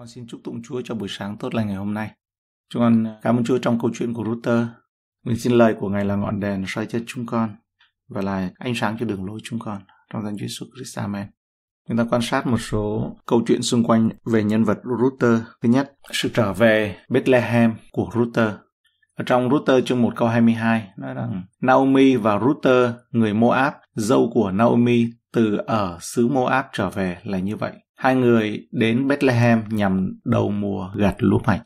con xin chúc tụng Chúa cho buổi sáng tốt lành ngày hôm nay. Chúng con à, cảm ơn Chúa trong câu chuyện của Router. Mình xin lời của Ngài là ngọn đèn soi cho chúng con và là ánh sáng cho đường lối chúng con. Trong danh Chúa Jesus Christ, Amen. Chúng ta quan sát một số câu chuyện xung quanh về nhân vật Router. Thứ nhất, sự trở về Bethlehem của Router. Ở trong Router chương 1 câu 22 nói rằng Naomi và Router, người Moab, dâu của Naomi từ ở xứ Moab trở về là như vậy hai người đến Bethlehem nhằm đầu mùa gặt lúa mạch.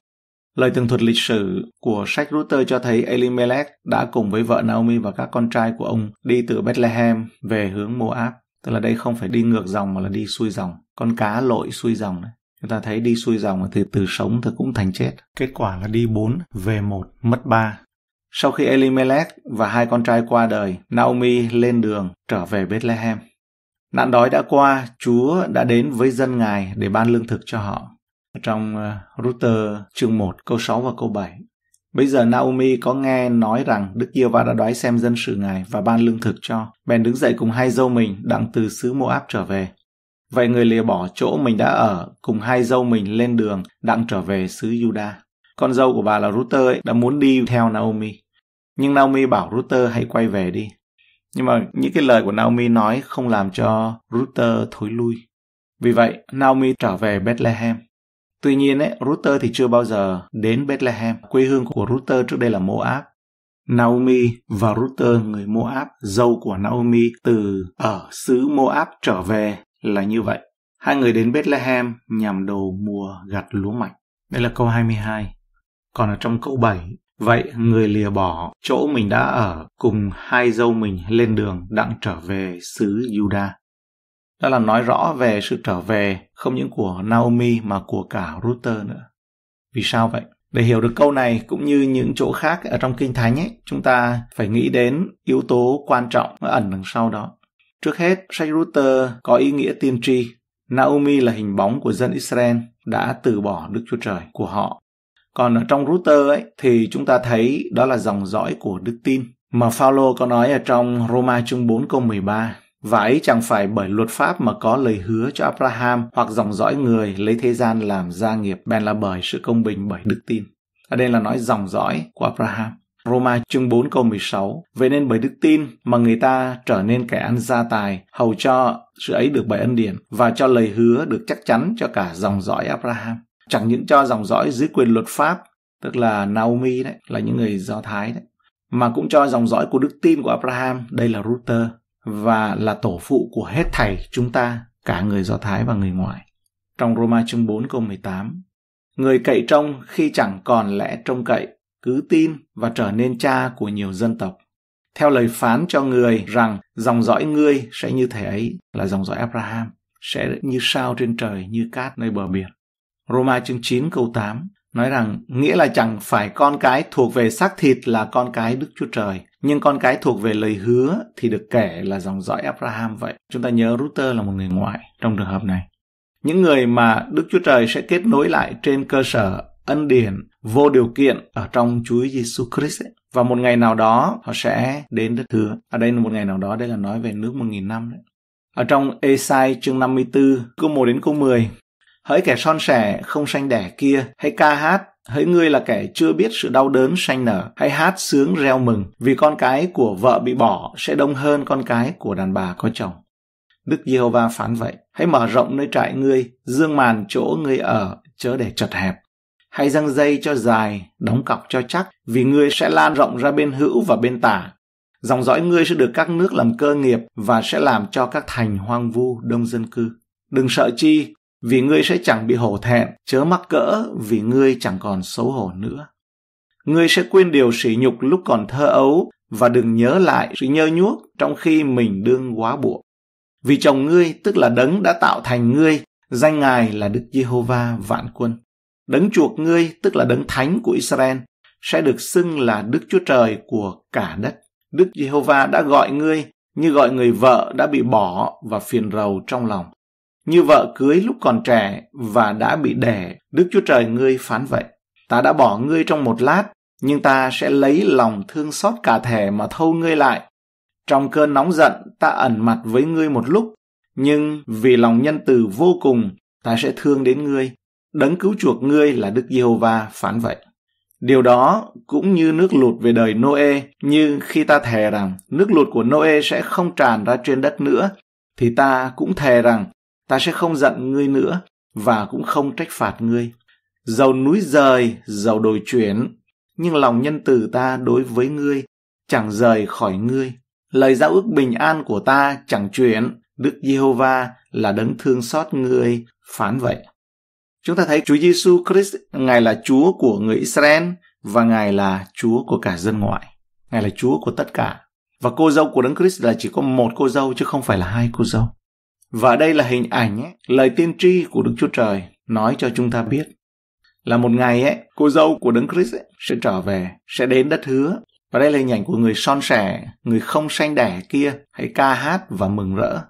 Lời tường thuật lịch sử của sách Router cho thấy Elimelech đã cùng với vợ Naomi và các con trai của ông đi từ Bethlehem về hướng Moab. Tức là đây không phải đi ngược dòng mà là đi xuôi dòng. Con cá lội xuôi dòng đấy. Chúng ta thấy đi xuôi dòng thì từ sống thì cũng thành chết. Kết quả là đi 4, về 1, mất 3. Sau khi Elimelech và hai con trai qua đời, Naomi lên đường trở về Bethlehem. Nạn đói đã qua, Chúa đã đến với dân Ngài để ban lương thực cho họ. Trong ờ, Router chương 1, câu 6 và câu 7. Bây giờ Naomi có nghe nói rằng Đức Yêu Va đã đói xem dân sự Ngài và ban lương thực cho. Bèn đứng dậy cùng hai dâu mình đặng từ xứ Moab trở về. Vậy người lìa bỏ chỗ mình đã ở cùng hai dâu mình lên đường đặng trở về xứ Juda. Con dâu của bà là Router ấy, đã muốn đi theo Naomi. Nhưng Naomi bảo Router hãy quay về đi, nhưng mà những cái lời của Naomi nói không làm cho Ruther thối lui. Vì vậy, Naomi trở về Bethlehem. Tuy nhiên, ấy, Ruther thì chưa bao giờ đến Bethlehem. Quê hương của Ruther trước đây là Moab. Naomi và Ruther người Moab, dâu của Naomi từ ở xứ Moab trở về là như vậy. Hai người đến Bethlehem nhằm đầu mùa gặt lúa mạch. Đây là câu 22. Còn ở trong câu 7, Vậy người lìa bỏ chỗ mình đã ở cùng hai dâu mình lên đường đặng trở về xứ Juda. Đó là nói rõ về sự trở về không những của Naomi mà của cả Ruther nữa. Vì sao vậy? Để hiểu được câu này cũng như những chỗ khác ở trong Kinh Thánh ấy, chúng ta phải nghĩ đến yếu tố quan trọng ẩn đằng sau đó. Trước hết, sách Ruther có ý nghĩa tiên tri. Naomi là hình bóng của dân Israel đã từ bỏ Đức Chúa Trời của họ còn ở trong router ấy, thì chúng ta thấy đó là dòng dõi của đức tin. Mà Phaolô có nói ở trong Roma chương 4 câu 13 và ấy chẳng phải bởi luật pháp mà có lời hứa cho Abraham hoặc dòng dõi người lấy thế gian làm gia nghiệp bèn là bởi sự công bình bởi đức tin. Ở đây là nói dòng dõi của Abraham. Roma chương 4 câu 16 Vậy nên bởi đức tin mà người ta trở nên kẻ ăn gia tài hầu cho sự ấy được bởi ân điển và cho lời hứa được chắc chắn cho cả dòng dõi Abraham chẳng những cho dòng dõi dưới quyền luật pháp tức là Naomi đấy là những người Do Thái đấy mà cũng cho dòng dõi của đức tin của Abraham đây là Ruther và là tổ phụ của hết thầy chúng ta cả người Do Thái và người ngoại trong Roma chương 4 câu 18 người cậy trông khi chẳng còn lẽ trông cậy cứ tin và trở nên cha của nhiều dân tộc theo lời phán cho người rằng dòng dõi ngươi sẽ như thể ấy là dòng dõi Abraham sẽ như sao trên trời như cát nơi bờ biển Roma chương 9 câu 8 nói rằng nghĩa là chẳng phải con cái thuộc về xác thịt là con cái Đức Chúa Trời, nhưng con cái thuộc về lời hứa thì được kể là dòng dõi Abraham vậy. Chúng ta nhớ Ruther là một người ngoại trong trường hợp này. Những người mà Đức Chúa Trời sẽ kết nối lại trên cơ sở ân điển vô điều kiện ở trong Chúa Giêsu Christ ấy. và một ngày nào đó họ sẽ đến đất hứa. Ở à, đây là một ngày nào đó đây là nói về nước một nghìn năm đấy. Ở trong Esai chương 54, câu 1 đến câu 10, Hỡi kẻ son sẻ, không sanh đẻ kia, hãy ca hát, hỡi ngươi là kẻ chưa biết sự đau đớn sanh nở, hãy hát sướng reo mừng, vì con cái của vợ bị bỏ sẽ đông hơn con cái của đàn bà có chồng. Đức Giê-hô-va phán vậy, hãy mở rộng nơi trại ngươi, dương màn chỗ ngươi ở, chớ để chật hẹp. Hãy răng dây cho dài, đóng cọc cho chắc, vì ngươi sẽ lan rộng ra bên hữu và bên tả. Dòng dõi ngươi sẽ được các nước làm cơ nghiệp và sẽ làm cho các thành hoang vu đông dân cư. Đừng sợ chi, vì ngươi sẽ chẳng bị hổ thẹn, chớ mắc cỡ vì ngươi chẳng còn xấu hổ nữa. Ngươi sẽ quên điều sỉ nhục lúc còn thơ ấu và đừng nhớ lại sự nhơ nhuốc trong khi mình đương quá buộc. Vì chồng ngươi, tức là đấng đã tạo thành ngươi, danh ngài là Đức Giê-hô-va vạn quân. Đấng chuộc ngươi, tức là đấng thánh của Israel, sẽ được xưng là Đức Chúa Trời của cả đất. Đức Giê-hô-va đã gọi ngươi như gọi người vợ đã bị bỏ và phiền rầu trong lòng như vợ cưới lúc còn trẻ và đã bị đẻ, Đức Chúa Trời ngươi phán vậy. Ta đã bỏ ngươi trong một lát, nhưng ta sẽ lấy lòng thương xót cả thể mà thâu ngươi lại. Trong cơn nóng giận, ta ẩn mặt với ngươi một lúc, nhưng vì lòng nhân từ vô cùng, ta sẽ thương đến ngươi. Đấng cứu chuộc ngươi là Đức Giê-hô-va phán vậy. Điều đó cũng như nước lụt về đời Noe, như khi ta thề rằng nước lụt của Noe sẽ không tràn ra trên đất nữa, thì ta cũng thề rằng ta sẽ không giận ngươi nữa và cũng không trách phạt ngươi. Dầu núi rời, dầu đồi chuyển, nhưng lòng nhân từ ta đối với ngươi chẳng rời khỏi ngươi. Lời giao ước bình an của ta chẳng chuyển, Đức Giê-hô-va là đấng thương xót ngươi, phán vậy. Chúng ta thấy Chúa Giêsu Christ Ngài là Chúa của người Israel và Ngài là Chúa của cả dân ngoại. Ngài là Chúa của tất cả. Và cô dâu của Đấng Christ là chỉ có một cô dâu chứ không phải là hai cô dâu. Và đây là hình ảnh, ấy, lời tiên tri của Đức Chúa Trời nói cho chúng ta biết là một ngày ấy, cô dâu của Đấng Christ ấy, sẽ trở về, sẽ đến đất hứa. Và đây là hình ảnh của người son sẻ, người không sanh đẻ kia, hãy ca hát và mừng rỡ.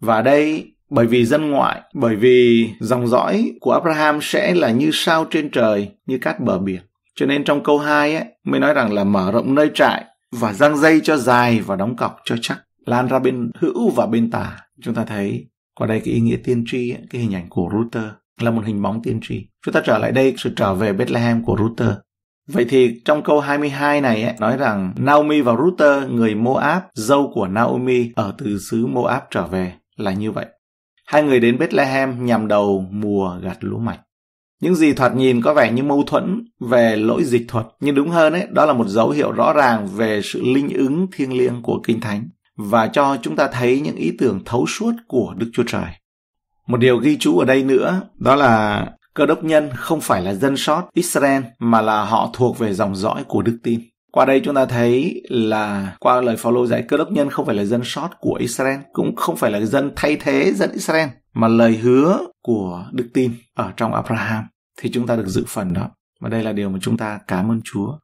Và đây bởi vì dân ngoại, bởi vì dòng dõi của Abraham sẽ là như sao trên trời, như cát bờ biển. Cho nên trong câu 2 ấy, mới nói rằng là mở rộng nơi trại và giăng dây cho dài và đóng cọc cho chắc lan ra bên hữu và bên tả. Chúng ta thấy qua đây cái ý nghĩa tiên tri, cái hình ảnh của router là một hình bóng tiên tri. Chúng ta trở lại đây sự trở về Bethlehem của router. Vậy thì trong câu 22 này ấy, nói rằng Naomi và Ruther, người Moab, dâu của Naomi ở từ xứ Moab trở về là như vậy. Hai người đến Bethlehem nhằm đầu mùa gặt lúa mạch. Những gì thoạt nhìn có vẻ như mâu thuẫn về lỗi dịch thuật, nhưng đúng hơn ấy, đó là một dấu hiệu rõ ràng về sự linh ứng thiêng liêng của Kinh Thánh và cho chúng ta thấy những ý tưởng thấu suốt của Đức Chúa Trời. Một điều ghi chú ở đây nữa đó là cơ đốc nhân không phải là dân sót Israel mà là họ thuộc về dòng dõi của đức tin. Qua đây chúng ta thấy là qua lời Phaolô dạy cơ đốc nhân không phải là dân sót của Israel, cũng không phải là dân thay thế dân Israel mà lời hứa của đức tin ở trong Abraham thì chúng ta được dự phần đó. Và đây là điều mà chúng ta cảm ơn Chúa.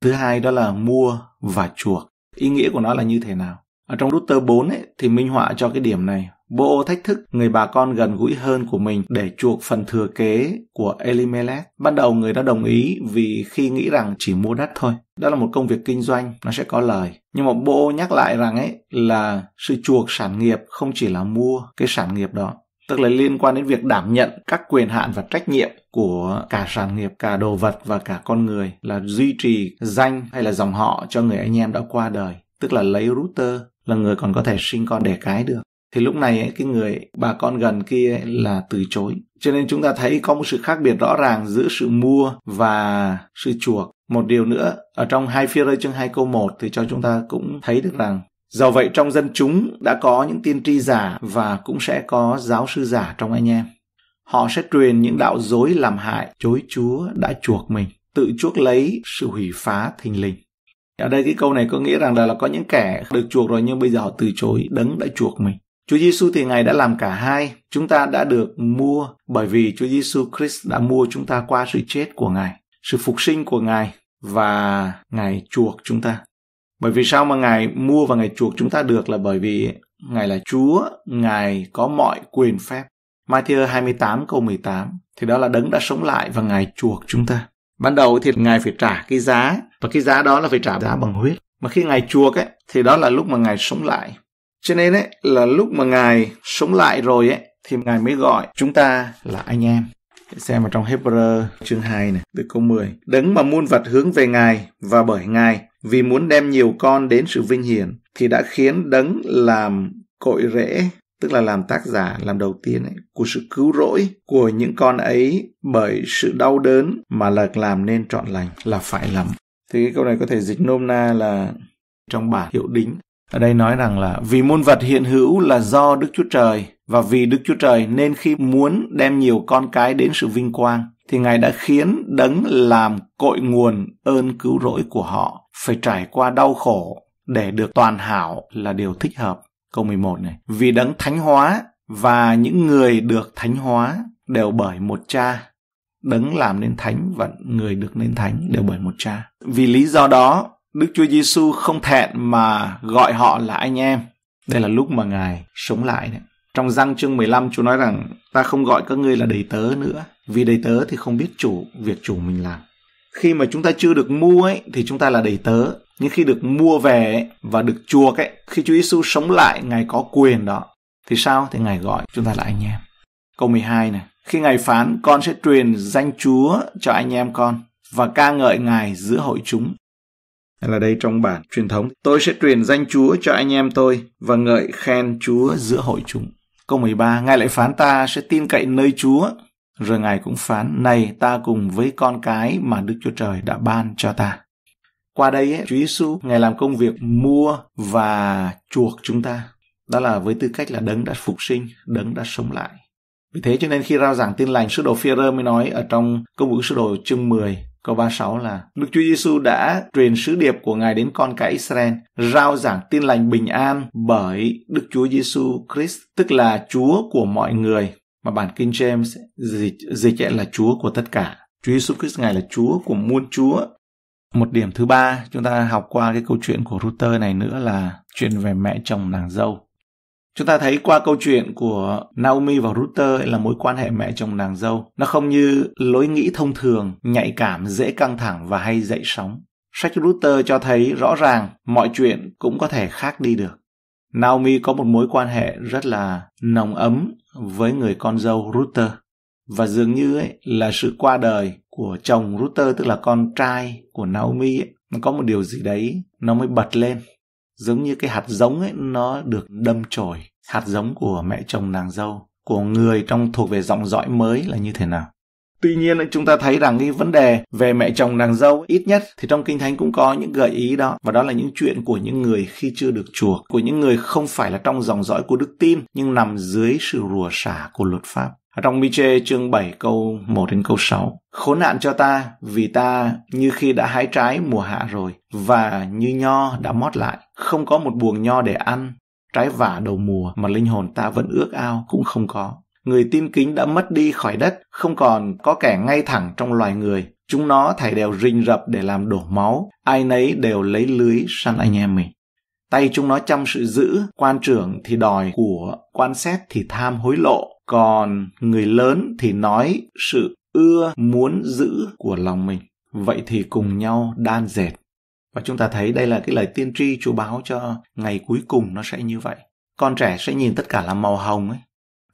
Thứ hai đó là mua và chuộc ý nghĩa của nó là như thế nào ở trong router 4 ấy, thì minh họa cho cái điểm này Bo thách thức người bà con gần gũi hơn của mình để chuộc phần thừa kế của Elimelech. Ban đầu người đã đồng ý vì khi nghĩ rằng chỉ mua đất thôi. Đó là một công việc kinh doanh, nó sẽ có lời. Nhưng mà Bo nhắc lại rằng ấy là sự chuộc sản nghiệp không chỉ là mua cái sản nghiệp đó tức là liên quan đến việc đảm nhận các quyền hạn và trách nhiệm của cả sản nghiệp cả đồ vật và cả con người là duy trì danh hay là dòng họ cho người anh em đã qua đời tức là lấy router là người còn có thể sinh con đẻ cái được thì lúc này ấy, cái người bà con gần kia ấy là từ chối cho nên chúng ta thấy có một sự khác biệt rõ ràng giữa sự mua và sự chuộc một điều nữa ở trong hai phía rơi chương hai câu 1 thì cho chúng ta cũng thấy được rằng Do vậy trong dân chúng đã có những tiên tri giả và cũng sẽ có giáo sư giả trong anh em. Họ sẽ truyền những đạo dối làm hại, chối Chúa đã chuộc mình, tự chuộc lấy sự hủy phá thình lình. Ở đây cái câu này có nghĩa rằng là, là có những kẻ được chuộc rồi nhưng bây giờ họ từ chối đấng đã chuộc mình. Chúa Giêsu thì Ngài đã làm cả hai. Chúng ta đã được mua bởi vì Chúa Giêsu Christ đã mua chúng ta qua sự chết của Ngài, sự phục sinh của Ngài và Ngài chuộc chúng ta. Bởi vì sao mà Ngài mua và Ngài chuộc chúng ta được là bởi vì Ngài là Chúa, Ngài có mọi quyền phép. Matthew 28 câu 18 thì đó là đấng đã sống lại và Ngài chuộc chúng ta. Ban đầu thì Ngài phải trả cái giá và cái giá đó là phải trả giá bằng huyết. Mà khi Ngài chuộc ấy thì đó là lúc mà Ngài sống lại. Cho nên ấy là lúc mà Ngài sống lại rồi ấy thì Ngài mới gọi chúng ta là anh em xem vào trong Hebrew chương 2 này, từ câu 10. Đấng mà muôn vật hướng về Ngài và bởi Ngài, vì muốn đem nhiều con đến sự vinh hiển, thì đã khiến đấng làm cội rễ tức là làm tác giả làm đầu tiên ấy, của sự cứu rỗi của những con ấy bởi sự đau đớn mà là làm nên trọn lành là phải lầm thì cái câu này có thể dịch nôm na là trong bản hiệu đính ở đây nói rằng là vì muôn vật hiện hữu là do Đức Chúa Trời và vì Đức Chúa Trời nên khi muốn đem nhiều con cái đến sự vinh quang thì Ngài đã khiến đấng làm cội nguồn ơn cứu rỗi của họ phải trải qua đau khổ để được toàn hảo là điều thích hợp. Câu 11 này. Vì đấng thánh hóa và những người được thánh hóa đều bởi một cha. Đấng làm nên thánh và người được nên thánh đều bởi một cha. Vì lý do đó Đức Chúa Giêsu không thẹn mà gọi họ là anh em. Đây là lúc mà Ngài sống lại. Đấy. Trong răng chương 15, Chúa nói rằng ta không gọi các ngươi là đầy tớ nữa, vì đầy tớ thì không biết chủ, việc chủ mình làm. Khi mà chúng ta chưa được mua ấy, thì chúng ta là đầy tớ. Nhưng khi được mua về ấy, và được chuộc ấy, khi Chúa Giêsu sống lại, Ngài có quyền đó. Thì sao? Thì Ngài gọi chúng ta là anh em. Câu 12 này. Khi Ngài phán, con sẽ truyền danh Chúa cho anh em con và ca ngợi Ngài giữa hội chúng hay là đây trong bản truyền thống tôi sẽ truyền danh chúa cho anh em tôi và ngợi khen chúa giữa hội chúng câu 13 ngài lại phán ta sẽ tin cậy nơi chúa rồi ngài cũng phán này ta cùng với con cái mà đức chúa trời đã ban cho ta qua đây ấy, Chúa Giêsu ngài làm công việc mua và chuộc chúng ta đó là với tư cách là đấng đã phục sinh đấng đã sống lại vì thế cho nên khi rao giảng tin lành sứ đồ phi mới nói ở trong công vụ sứ đồ chương 10 Câu 36 là Đức Chúa Giêsu đã truyền sứ điệp của Ngài đến con cái Israel, rao giảng tin lành bình an bởi Đức Chúa Giêsu Christ, tức là Chúa của mọi người mà bản kinh James dịch dịch là Chúa của tất cả. Chúa Giêsu Christ ngài là Chúa của muôn Chúa. Một điểm thứ ba chúng ta học qua cái câu chuyện của Router này nữa là chuyện về mẹ chồng nàng dâu. Chúng ta thấy qua câu chuyện của Naomi và Ruther là mối quan hệ mẹ chồng nàng dâu. Nó không như lối nghĩ thông thường, nhạy cảm, dễ căng thẳng và hay dậy sóng. Sách Ruther cho thấy rõ ràng mọi chuyện cũng có thể khác đi được. Naomi có một mối quan hệ rất là nồng ấm với người con dâu Ruther. Và dường như ấy, là sự qua đời của chồng Ruther, tức là con trai của Naomi, ấy, nó có một điều gì đấy nó mới bật lên giống như cái hạt giống ấy nó được đâm chồi hạt giống của mẹ chồng nàng dâu của người trong thuộc về dòng dõi mới là như thế nào tuy nhiên chúng ta thấy rằng cái vấn đề về mẹ chồng nàng dâu ít nhất thì trong kinh thánh cũng có những gợi ý đó và đó là những chuyện của những người khi chưa được chuộc của những người không phải là trong dòng dõi của đức tin nhưng nằm dưới sự rùa xả của luật pháp ở trong Miche chương 7 câu 1 đến câu 6 khốn nạn cho ta vì ta như khi đã hái trái mùa hạ rồi và như nho đã mót lại không có một buồng nho để ăn trái vả đầu mùa mà linh hồn ta vẫn ước ao cũng không có người tin kính đã mất đi khỏi đất không còn có kẻ ngay thẳng trong loài người chúng nó thảy đều rình rập để làm đổ máu ai nấy đều lấy lưới săn anh em mình tay chúng nó chăm sự giữ quan trưởng thì đòi của quan xét thì tham hối lộ còn người lớn thì nói sự ưa muốn giữ của lòng mình vậy thì cùng nhau đan dệt và chúng ta thấy đây là cái lời tiên tri Chúa báo cho ngày cuối cùng nó sẽ như vậy. Con trẻ sẽ nhìn tất cả là màu hồng ấy.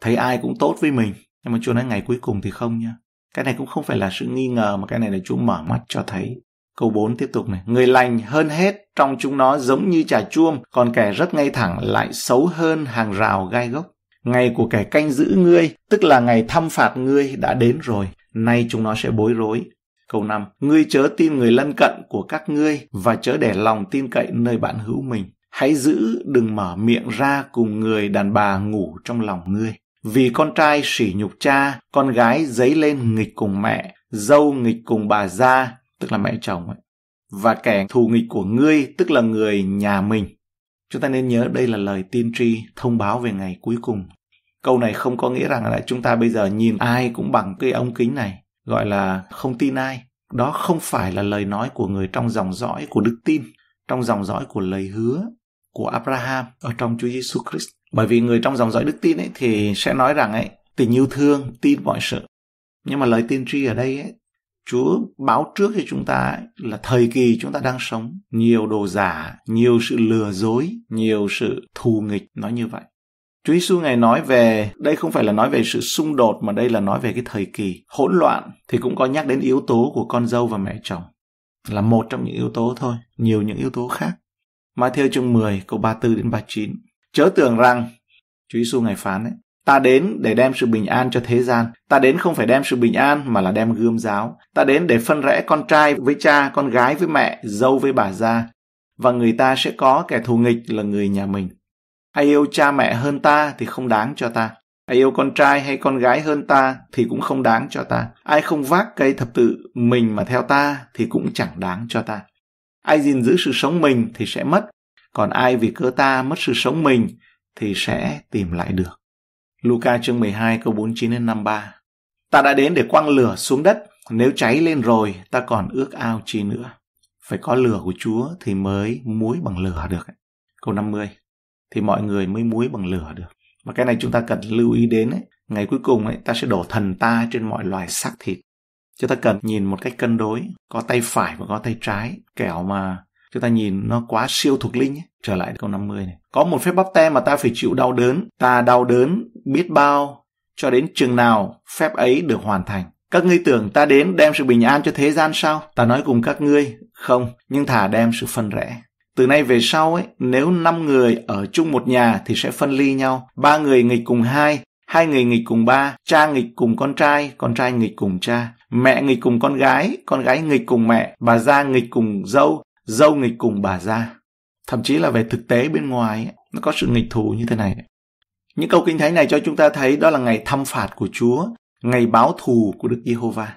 Thấy ai cũng tốt với mình. Nhưng mà Chúa nói ngày cuối cùng thì không nha. Cái này cũng không phải là sự nghi ngờ mà cái này là Chúa mở mắt cho thấy. Câu 4 tiếp tục này. Người lành hơn hết trong chúng nó giống như trà chuông, còn kẻ rất ngay thẳng lại xấu hơn hàng rào gai gốc. Ngày của kẻ canh giữ ngươi, tức là ngày thăm phạt ngươi đã đến rồi nay chúng nó sẽ bối rối. Câu 5. Ngươi chớ tin người lân cận của các ngươi và chớ để lòng tin cậy nơi bạn hữu mình. Hãy giữ đừng mở miệng ra cùng người đàn bà ngủ trong lòng ngươi. Vì con trai sỉ nhục cha, con gái dấy lên nghịch cùng mẹ, dâu nghịch cùng bà gia, tức là mẹ chồng ấy. Và kẻ thù nghịch của ngươi, tức là người nhà mình. Chúng ta nên nhớ đây là lời tiên tri thông báo về ngày cuối cùng câu này không có nghĩa rằng là chúng ta bây giờ nhìn ai cũng bằng cái ống kính này gọi là không tin ai đó không phải là lời nói của người trong dòng dõi của đức tin trong dòng dõi của lời hứa của Abraham ở trong Chúa Giêsu Christ bởi vì người trong dòng dõi đức tin ấy thì sẽ nói rằng ấy tình yêu thương tin mọi sự nhưng mà lời tiên tri ở đây ấy Chúa báo trước cho chúng ta ấy, là thời kỳ chúng ta đang sống nhiều đồ giả, nhiều sự lừa dối, nhiều sự thù nghịch nói như vậy. Chúa Giêsu ngài nói về đây không phải là nói về sự xung đột mà đây là nói về cái thời kỳ hỗn loạn thì cũng có nhắc đến yếu tố của con dâu và mẹ chồng là một trong những yếu tố thôi, nhiều những yếu tố khác. Matthew chương 10 câu 34 đến 39. Chớ tưởng rằng Chúa Giêsu ngài phán ấy, ta đến để đem sự bình an cho thế gian, ta đến không phải đem sự bình an mà là đem gươm giáo, ta đến để phân rẽ con trai với cha, con gái với mẹ, dâu với bà già và người ta sẽ có kẻ thù nghịch là người nhà mình. Ai yêu cha mẹ hơn ta thì không đáng cho ta. Ai yêu con trai hay con gái hơn ta thì cũng không đáng cho ta. Ai không vác cây thập tự mình mà theo ta thì cũng chẳng đáng cho ta. Ai gìn giữ sự sống mình thì sẽ mất, còn ai vì cớ ta mất sự sống mình thì sẽ tìm lại được. Luca chương 12 câu 49 đến 53. Ta đã đến để quăng lửa xuống đất, nếu cháy lên rồi ta còn ước ao chi nữa. Phải có lửa của Chúa thì mới muối bằng lửa được. Câu 50 thì mọi người mới muối bằng lửa được và cái này chúng ta cần lưu ý đến ấy. ngày cuối cùng ấy ta sẽ đổ thần ta trên mọi loài xác thịt chúng ta cần nhìn một cách cân đối có tay phải và có tay trái kẻo mà chúng ta nhìn nó quá siêu thuộc linh ấy. trở lại câu 50 này có một phép bắp tem mà ta phải chịu đau đớn ta đau đớn biết bao cho đến chừng nào phép ấy được hoàn thành các ngươi tưởng ta đến đem sự bình an cho thế gian sao ta nói cùng các ngươi không nhưng thả đem sự phân rẽ từ nay về sau ấy, nếu năm người ở chung một nhà thì sẽ phân ly nhau. Ba người nghịch cùng hai, hai người nghịch cùng ba, cha nghịch cùng con trai, con trai nghịch cùng cha, mẹ nghịch cùng con gái, con gái nghịch cùng mẹ, bà gia nghịch cùng dâu, dâu nghịch cùng bà gia. Thậm chí là về thực tế bên ngoài ấy, nó có sự nghịch thù như thế này. Những câu kinh thánh này cho chúng ta thấy đó là ngày thăm phạt của Chúa, ngày báo thù của Đức Giê-hô-va.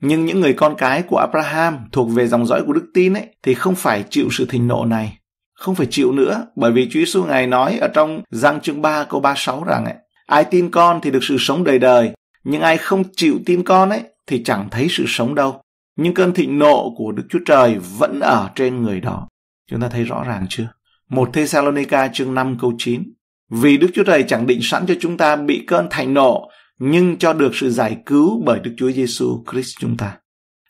Nhưng những người con cái của Abraham thuộc về dòng dõi của đức tin ấy thì không phải chịu sự thịnh nộ này. Không phải chịu nữa bởi vì Chúa Giêsu Ngài nói ở trong Giăng chương 3 câu 36 rằng ấy, ai tin con thì được sự sống đời đời, nhưng ai không chịu tin con ấy thì chẳng thấy sự sống đâu. Nhưng cơn thịnh nộ của Đức Chúa Trời vẫn ở trên người đó. Chúng ta thấy rõ ràng chưa? Một Thessalonica chương 5 câu 9 Vì Đức Chúa Trời chẳng định sẵn cho chúng ta bị cơn thạnh nộ nhưng cho được sự giải cứu bởi Đức Chúa Giêsu Christ chúng ta.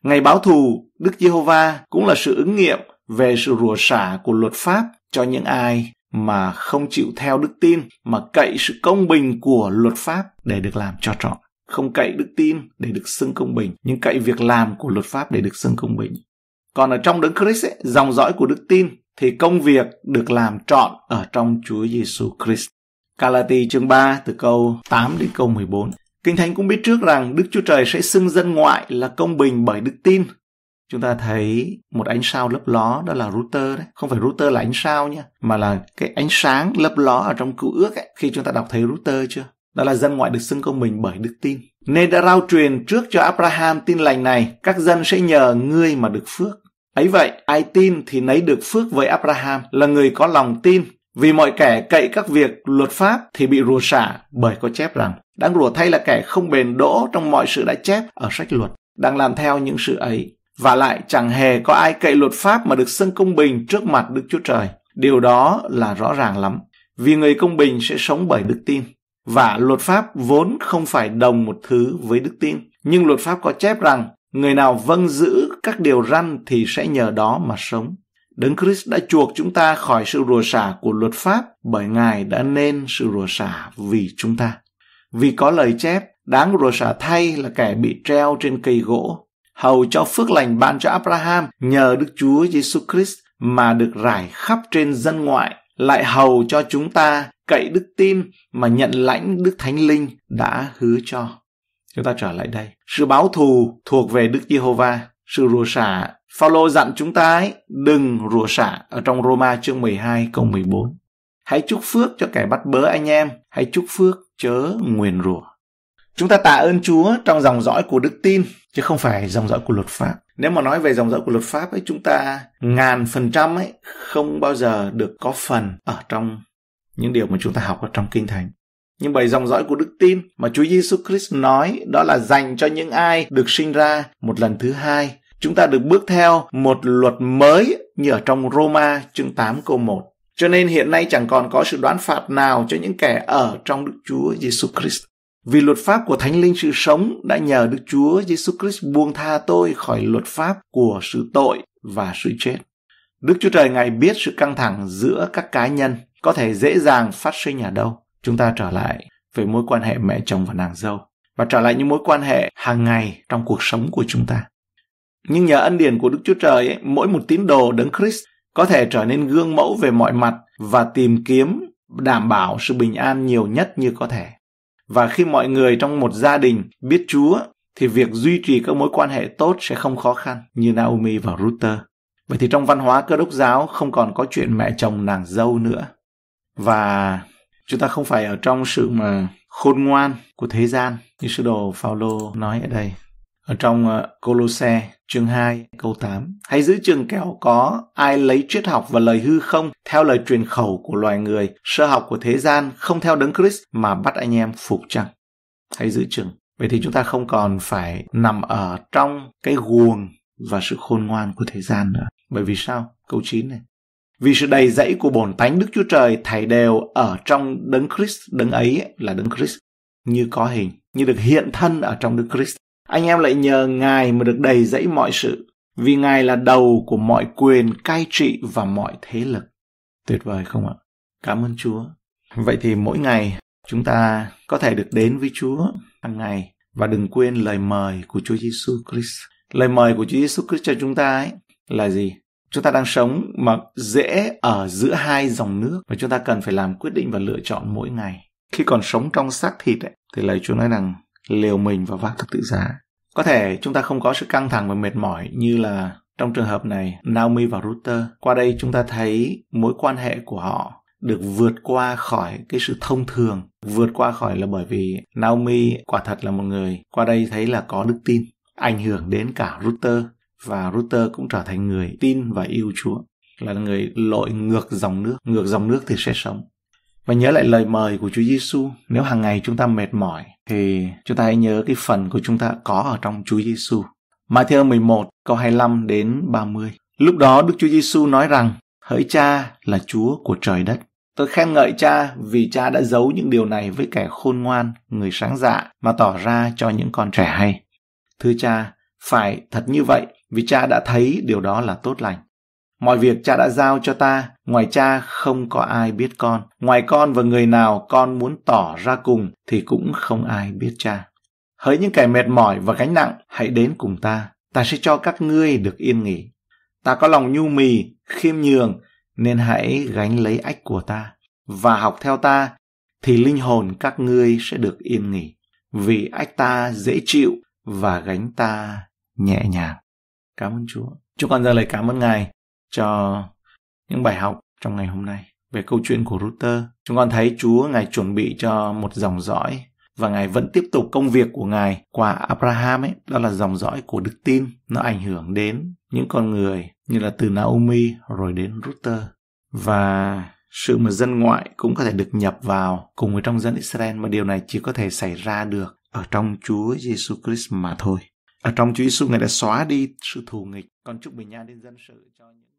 Ngày báo thù, Đức Giê-hô-va cũng là sự ứng nghiệm về sự rủa xả của luật pháp cho những ai mà không chịu theo đức tin mà cậy sự công bình của luật pháp để được làm cho trọn không cậy đức tin để được xưng công bình nhưng cậy việc làm của luật pháp để được xưng công bình còn ở trong đấng Christ ấy, dòng dõi của đức tin thì công việc được làm trọn ở trong Chúa Giêsu Christ Galati chương 3 từ câu 8 đến câu 14. Kinh Thánh cũng biết trước rằng Đức Chúa Trời sẽ xưng dân ngoại là công bình bởi đức tin. Chúng ta thấy một ánh sao lấp ló đó là router đấy. Không phải router là ánh sao nha, mà là cái ánh sáng lấp ló ở trong cựu ước ấy. Khi chúng ta đọc thấy router chưa? Đó là dân ngoại được xưng công bình bởi đức tin. Nên đã rao truyền trước cho Abraham tin lành này, các dân sẽ nhờ ngươi mà được phước. Ấy vậy, ai tin thì nấy được phước với Abraham là người có lòng tin vì mọi kẻ cậy các việc luật pháp thì bị rùa xả bởi có chép rằng đáng rùa thay là kẻ không bền đỗ trong mọi sự đã chép ở sách luật, đang làm theo những sự ấy. Và lại chẳng hề có ai cậy luật pháp mà được xưng công bình trước mặt Đức Chúa Trời. Điều đó là rõ ràng lắm, vì người công bình sẽ sống bởi đức tin. Và luật pháp vốn không phải đồng một thứ với đức tin, nhưng luật pháp có chép rằng người nào vâng giữ các điều răn thì sẽ nhờ đó mà sống. Đấng Christ đã chuộc chúng ta khỏi sự rủa xả của luật pháp bởi Ngài đã nên sự rủa xả vì chúng ta. Vì có lời chép, đáng rủa xả thay là kẻ bị treo trên cây gỗ, hầu cho phước lành ban cho Abraham nhờ Đức Chúa Giêsu Christ mà được rải khắp trên dân ngoại, lại hầu cho chúng ta cậy đức tin mà nhận lãnh Đức Thánh Linh đã hứa cho. Chúng ta trở lại đây. Sự báo thù thuộc về Đức Giê-hô-va sự rủa xả. Phaolô dặn chúng ta ấy, đừng rủa xả ở trong Roma chương 12 câu 14. Hãy chúc phước cho kẻ bắt bớ anh em, hãy chúc phước chớ nguyền rủa. Chúng ta tạ ơn Chúa trong dòng dõi của đức tin, chứ không phải dòng dõi của luật pháp. Nếu mà nói về dòng dõi của luật pháp ấy, chúng ta ngàn phần trăm ấy không bao giờ được có phần ở trong những điều mà chúng ta học ở trong kinh thánh. Nhưng bởi dòng dõi của đức tin mà Chúa Giêsu Christ nói đó là dành cho những ai được sinh ra một lần thứ hai. Chúng ta được bước theo một luật mới như ở trong Roma chương 8 câu 1. Cho nên hiện nay chẳng còn có sự đoán phạt nào cho những kẻ ở trong Đức Chúa Giêsu Christ. Vì luật pháp của Thánh Linh sự sống đã nhờ Đức Chúa Giêsu Christ buông tha tôi khỏi luật pháp của sự tội và sự chết. Đức Chúa Trời Ngài biết sự căng thẳng giữa các cá nhân có thể dễ dàng phát sinh ở đâu chúng ta trở lại về mối quan hệ mẹ chồng và nàng dâu và trở lại những mối quan hệ hàng ngày trong cuộc sống của chúng ta. Nhưng nhờ ân điển của Đức Chúa Trời, ấy, mỗi một tín đồ đấng Christ có thể trở nên gương mẫu về mọi mặt và tìm kiếm đảm bảo sự bình an nhiều nhất như có thể. Và khi mọi người trong một gia đình biết Chúa thì việc duy trì các mối quan hệ tốt sẽ không khó khăn như Naomi và Ruther. Vậy thì trong văn hóa cơ đốc giáo không còn có chuyện mẹ chồng nàng dâu nữa. Và Chúng ta không phải ở trong sự mà khôn ngoan của thế gian như sứ đồ Phaolô nói ở đây ở trong ờ, Colosse chương 2 câu 8. Hãy giữ trường kẻo có ai lấy triết học và lời hư không theo lời truyền khẩu của loài người, sơ học của thế gian không theo đấng Christ mà bắt anh em phục chăng. Hãy giữ chừng. Vậy thì chúng ta không còn phải nằm ở trong cái guồng và sự khôn ngoan của thế gian nữa. Bởi vì sao? Câu 9 này. Vì sự đầy dẫy của bổn tánh Đức Chúa Trời thảy đều ở trong đấng Christ, đấng ấy là đấng Christ như có hình, như được hiện thân ở trong Đức Christ. Anh em lại nhờ Ngài mà được đầy dẫy mọi sự, vì Ngài là đầu của mọi quyền cai trị và mọi thế lực. Tuyệt vời không ạ? Cảm ơn Chúa. Vậy thì mỗi ngày chúng ta có thể được đến với Chúa hàng ngày và đừng quên lời mời của Chúa Giêsu Christ. Lời mời của Chúa Giêsu Christ cho chúng ta ấy là gì? chúng ta đang sống mà dễ ở giữa hai dòng nước và chúng ta cần phải làm quyết định và lựa chọn mỗi ngày khi còn sống trong xác thịt ấy, thì lời chúa nói rằng liều mình và vác thập tự giá có thể chúng ta không có sự căng thẳng và mệt mỏi như là trong trường hợp này Naomi và Ruther qua đây chúng ta thấy mối quan hệ của họ được vượt qua khỏi cái sự thông thường vượt qua khỏi là bởi vì Naomi quả thật là một người qua đây thấy là có đức tin ảnh hưởng đến cả Ruther và Ruther cũng trở thành người tin và yêu Chúa, là người lội ngược dòng nước, ngược dòng nước thì sẽ sống. Và nhớ lại lời mời của Chúa Giêsu, nếu hàng ngày chúng ta mệt mỏi thì chúng ta hãy nhớ cái phần của chúng ta có ở trong Chúa Giêsu. Matthew 11 câu 25 đến 30. Lúc đó Đức Chúa Giêsu nói rằng: Hỡi Cha là Chúa của trời đất. Tôi khen ngợi Cha vì Cha đã giấu những điều này với kẻ khôn ngoan, người sáng dạ mà tỏ ra cho những con trẻ hay. Thưa Cha, phải thật như vậy vì cha đã thấy điều đó là tốt lành. Mọi việc cha đã giao cho ta, ngoài cha không có ai biết con, ngoài con và người nào con muốn tỏ ra cùng thì cũng không ai biết cha. Hỡi những kẻ mệt mỏi và gánh nặng, hãy đến cùng ta, ta sẽ cho các ngươi được yên nghỉ. Ta có lòng nhu mì, khiêm nhường, nên hãy gánh lấy ách của ta và học theo ta thì linh hồn các ngươi sẽ được yên nghỉ vì ách ta dễ chịu và gánh ta nhẹ nhàng Cảm ơn Chúa. Chúng con ra lời cảm ơn Ngài cho những bài học trong ngày hôm nay. Về câu chuyện của Router, chúng con thấy Chúa Ngài chuẩn bị cho một dòng dõi và Ngài vẫn tiếp tục công việc của Ngài qua Abraham ấy, đó là dòng dõi của đức tin, nó ảnh hưởng đến những con người như là từ Naomi rồi đến Ruther. Và sự mà dân ngoại cũng có thể được nhập vào cùng với trong dân Israel mà điều này chỉ có thể xảy ra được ở trong Chúa Giêsu Christ mà thôi. Ở trong Chúa Giêsu Ngài đã xóa đi sự thù nghịch. Còn chúc bình an đến dân sự cho những